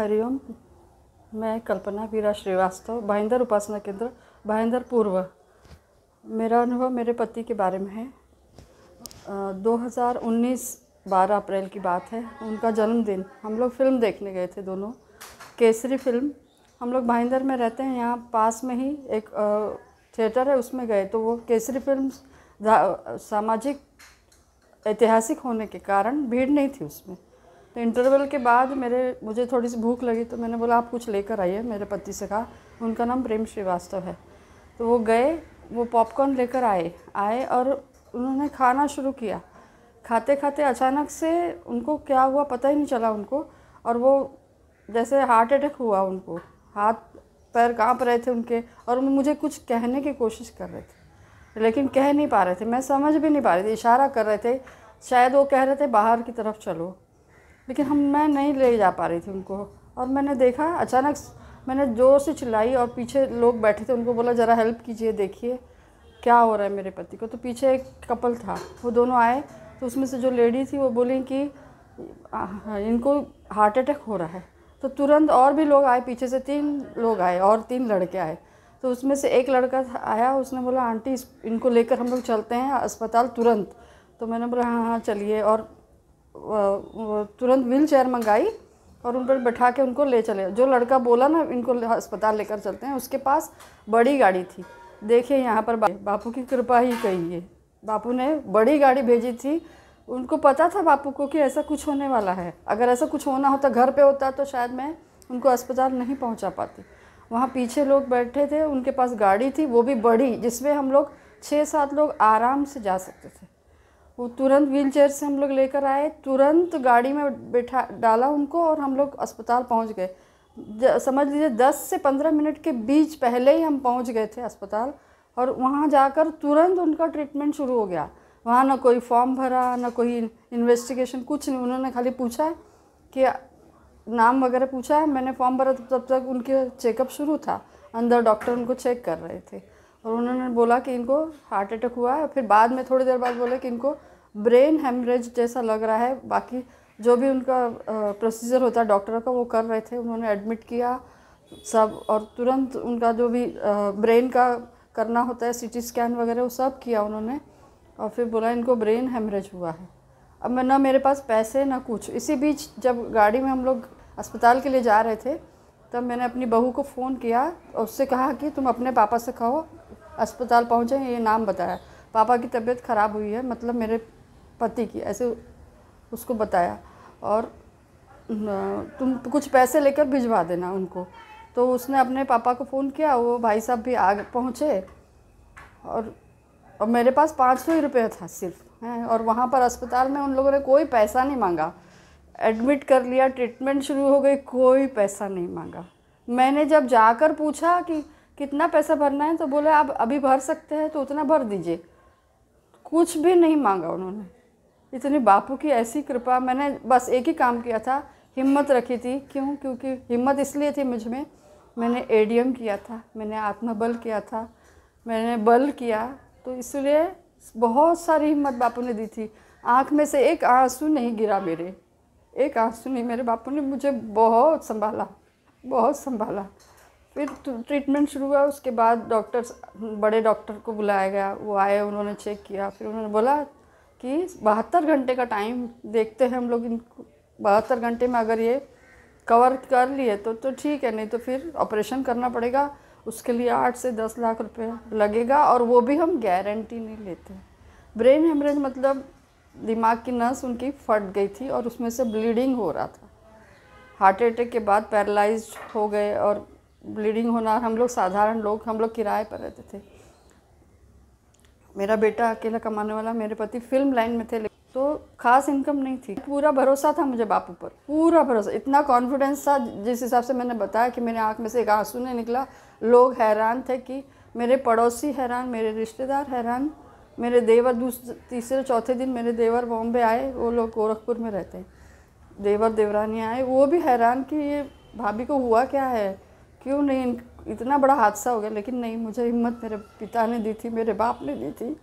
हरिओम मैं कल्पना वीरा श्रीवास्तव भाईंदर उपासना केंद्र भाईंदर पूर्व मेरा अनुभव मेरे पति के बारे में है 2019 12 अप्रैल की बात है उनका जन्मदिन हम लोग फिल्म देखने गए थे दोनों केसरी फिल्म हम लोग भाईंदर में रहते हैं यहाँ पास में ही एक थिएटर है उसमें गए तो वो केसरी फिल्म सामाजिक ऐतिहासिक होने के कारण भीड़ नहीं थी उसमें तो इंटरवल के बाद मेरे मुझे थोड़ी सी भूख लगी तो मैंने बोला आप कुछ लेकर आइए मेरे पति से कहा उनका नाम प्रेम श्रीवास्तव है तो वो गए वो पॉपकॉर्न लेकर आए आए और उन्होंने खाना शुरू किया खाते खाते अचानक से उनको क्या हुआ पता ही नहीं चला उनको और वो जैसे हार्ट अटैक हुआ उनको हाथ पैर काँप रहे थे उनके और मुझे कुछ कहने की कोशिश कर रहे थे लेकिन कह नहीं पा रहे थे मैं समझ भी नहीं पा रही थी इशारा कर रहे थे शायद वो कह रहे थे बाहर की तरफ चलो लेकिन हम मैं नहीं ले जा पा रही थी उनको और मैंने देखा अचानक मैंने ज़ोर से चिल्लाई और पीछे लोग बैठे थे उनको बोला ज़रा हेल्प कीजिए देखिए क्या हो रहा है मेरे पति को तो पीछे एक कपल था वो दोनों आए तो उसमें से जो लेडी थी वो बोली कि इनको हार्ट अटैक हो रहा है तो तुरंत और भी लोग आए पीछे से तीन लोग आए और तीन लड़के आए तो उसमें से एक लड़का आया उसने बोला आंटी इनको लेकर हम लोग चलते हैं अस्पताल तुरंत तो मैंने बोला हाँ हाँ चलिए और तुरंत व्हील चेयर मंगाई और उन पर बैठा के उनको ले चले जो लड़का बोला ना इनको अस्पताल लेकर चलते हैं उसके पास बड़ी गाड़ी थी देखिए यहाँ पर बापू की कृपा ही कही है बापू ने बड़ी गाड़ी भेजी थी उनको पता था बापू को कि ऐसा कुछ होने वाला है अगर ऐसा कुछ होना होता घर पे होता तो शायद मैं उनको अस्पताल नहीं पहुंचा पाती वहाँ पीछे लोग बैठे थे उनके पास गाड़ी थी वो भी बड़ी जिसमें हम लोग छः सात लोग आराम से जा सकते थे वो तुरंत व्हील चेयर से हम लोग लेकर आए तुरंत गाड़ी में बैठा डाला उनको और हम लोग अस्पताल पहुंच गए समझ लीजिए दस से पंद्रह मिनट के बीच पहले ही हम पहुंच गए थे अस्पताल और वहां जाकर तुरंत उनका ट्रीटमेंट शुरू हो गया वहाँ ना कोई फॉर्म भरा ना कोई इन्वेस्टिगेशन कुछ नहीं उन्होंने खाली पूछा कि नाम वगैरह पूछा मैंने फॉर्म भरा तो तब तक उनके चेकअप शुरू था अंदर डॉक्टर उनको चेक कर रहे थे और उन्होंने बोला कि इनको हार्ट अटैक हुआ है फिर बाद में थोड़ी देर बाद बोले कि इनको ब्रेन हेमरेज जैसा लग रहा है बाकी जो भी उनका प्रोसीजर होता है डॉक्टर का वो कर रहे थे उन्होंने एडमिट किया सब और तुरंत उनका जो भी ब्रेन का करना होता है सीटी स्कैन वगैरह वो सब किया उन्होंने और फिर बोला इनको ब्रेन हेमरेज हुआ है अब मैं ना मेरे पास पैसे ना कुछ इसी बीच जब गाड़ी में हम लोग अस्पताल के लिए जा रहे थे तब मैंने अपनी बहू को फ़ोन किया और उससे कहा कि तुम अपने पापा से कहो अस्पताल पहुँचे ये नाम बताया पापा की तबीयत ख़राब हुई है मतलब मेरे पति की ऐसे उसको बताया और तुम कुछ पैसे लेकर भिजवा देना उनको तो उसने अपने पापा को फ़ोन किया वो भाई साहब भी आ पहुँचे और और मेरे पास पाँच सौ ही रुपये था सिर्फ हैं और वहाँ पर अस्पताल में उन लोगों ने कोई पैसा नहीं मांगा एडमिट कर लिया ट्रीटमेंट शुरू हो गई कोई पैसा नहीं मांगा मैंने जब जाकर पूछा कि कितना पैसा भरना है तो बोले आप अभी भर सकते हैं तो उतना भर दीजिए कुछ भी नहीं मांगा उन्होंने इतनी बापू की ऐसी कृपा मैंने बस एक ही काम किया था हिम्मत रखी थी क्यों क्योंकि हिम्मत इसलिए थी मुझ में मैंने ए किया था मैंने आत्मबल किया था मैंने बल किया तो इसलिए बहुत सारी हिम्मत बापू ने दी थी आँख में से एक आंसू नहीं गिरा मेरे एक आंसू नहीं मेरे बापू ने मुझे बहुत संभाला बहुत संभाला फिर तो ट्रीटमेंट शुरू हुआ उसके बाद डॉक्टर बड़े डॉक्टर को बुलाया गया वो आए उन्होंने चेक किया फिर उन्होंने बोला कि बहत्तर घंटे का टाइम देखते हैं हम लोग इनको बहत्तर घंटे में अगर ये कवर कर लिए तो तो ठीक है नहीं तो फिर ऑपरेशन करना पड़ेगा उसके लिए आठ से दस लाख रुपया लगेगा और वो भी हम गारंटी नहीं लेते ब्रेन हेमरेज मतलब दिमाग की नस उनकी फट गई थी और उसमें से ब्लीडिंग हो रहा था हार्ट अटैक के बाद पैरालाइज हो गए और ब्लीडिंग होना हम लोग साधारण लोग हम लोग किराए पर रहते थे मेरा बेटा अकेला कमाने वाला मेरे पति फिल्म लाइन में थे तो खास इनकम नहीं थी पूरा भरोसा था मुझे बापू पर पूरा भरोसा इतना कॉन्फिडेंस था जिस हिसाब से मैंने बताया कि मेरे आँख में से एक आंसू नहीं निकला लोग हैरान थे कि मेरे पड़ोसी हैरान मेरे रिश्तेदार हैरान मेरे देवर दूसरे तीसरे चौथे दिन मेरे देवर बॉम्बे आए वो लोग गोरखपुर में रहते हैं देवर देवरानी आए वो भी हैरान कि ये भाभी को हुआ क्या है क्यों नहीं इतना बड़ा हादसा हो गया लेकिन नहीं मुझे हिम्मत मेरे पिता ने दी थी मेरे बाप ने दी थी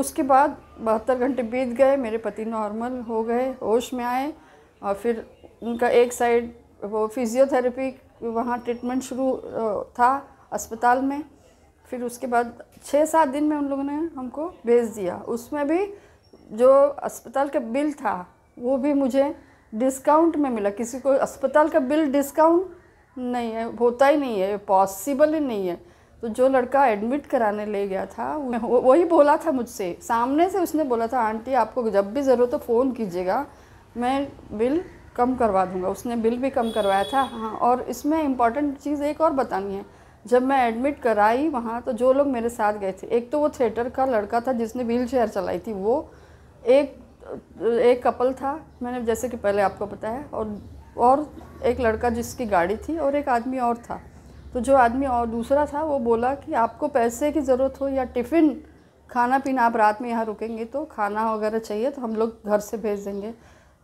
उसके बाद बहत्तर घंटे बीत गए मेरे पति नॉर्मल हो गए होश में आए और फिर उनका एक साइड वो फिजियोथेरेपी वहाँ ट्रीटमेंट शुरू था अस्पताल में फिर उसके बाद छः सात दिन में उन लोगों ने हमको भेज दिया उसमें भी जो अस्पताल का बिल था वो भी मुझे डिस्काउंट में मिला किसी को अस्पताल का बिल डिस्काउंट नहीं है होता ही नहीं है पॉसिबल ही नहीं है तो जो लड़का एडमिट कराने ले गया था वही बोला था मुझसे सामने से उसने बोला था आंटी आपको जब भी ज़रूरत हो फ़ोन कीजिएगा मैं बिल कम करवा दूंगा उसने बिल भी कम करवाया था हाँ और इसमें इम्पॉर्टेंट चीज़ एक और बतानी है जब मैं एडमिट कराई वहाँ तो जो लोग मेरे साथ गए थे एक तो वो थिएटर का लड़का था जिसने व्हील चेयर चलाई थी वो एक एक कपल था मैंने जैसे कि पहले आपको बताया और और एक लड़का जिसकी गाड़ी थी और एक आदमी और था तो जो आदमी और दूसरा था वो बोला कि आपको पैसे की ज़रूरत हो या टिफ़िन खाना पीना आप रात में यहाँ रुकेंगे तो खाना वगैरह चाहिए तो हम लोग घर से भेज देंगे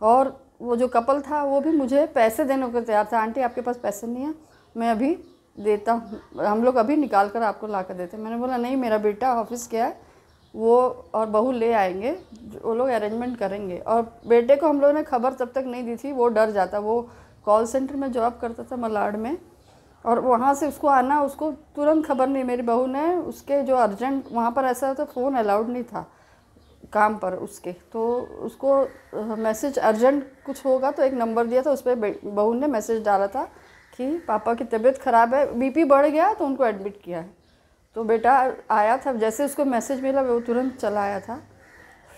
और वो जो कपल था वो भी मुझे पैसे देने को तैयार था आंटी आपके पास पैसे नहीं है मैं अभी देता हूँ हम लोग अभी निकाल कर आपको ला कर देते मैंने बोला नहीं मेरा बेटा ऑफिस गया है वो और बहू ले आएंगे वो लोग अरेंजमेंट करेंगे और बेटे को हम लोगों ने खबर तब तक नहीं दी थी वो डर जाता वो कॉल सेंटर में जॉब करता था मलाड में और वहाँ से उसको आना उसको तुरंत खबर नहीं मेरी बहू ने उसके जो अर्जेंट वहाँ पर ऐसा था फ़ोन अलाउड नहीं था काम पर उसके तो उसको मैसेज अर्जेंट कुछ होगा तो एक नंबर दिया था उस पर बहू ने मैसेज डाला था कि पापा की तबीयत ख़राब है बीपी बढ़ गया तो उनको एडमिट किया है तो बेटा आया था जैसे उसको मैसेज मिला वो तुरंत चला आया था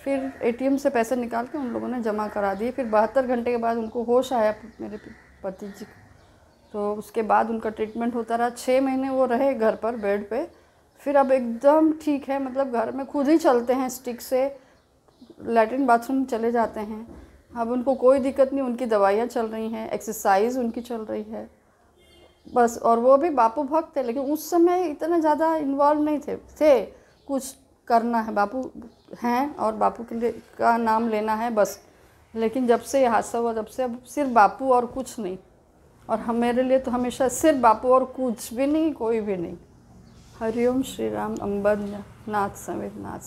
फिर एटीएम से पैसे निकाल के उन लोगों ने जमा करा दिए फिर बहत्तर घंटे के बाद उनको होश आया मेरे पति जी तो उसके बाद उनका ट्रीटमेंट होता रहा छः महीने वो रहे घर पर बेड पे फिर अब एकदम ठीक है मतलब घर में खुद ही चलते हैं स्टिक से लेटरिन बाथरूम चले जाते हैं अब उनको कोई दिक्कत नहीं उनकी दवाइयाँ चल रही हैं एक्सरसाइज उनकी चल रही है बस और वो भी बापू भक्त थे लेकिन उस समय इतना ज़्यादा इन्वॉल्व नहीं थे थे कुछ करना है बापू हैं और बापू के लिए का नाम लेना है बस लेकिन जब से ये हादसा हुआ तब से अब सिर्फ बापू और कुछ नहीं और हम मेरे लिए तो हमेशा सिर्फ बापू और कुछ भी नहीं कोई भी नहीं हरिओम श्री राम अम्बद नाथ समेत नाथ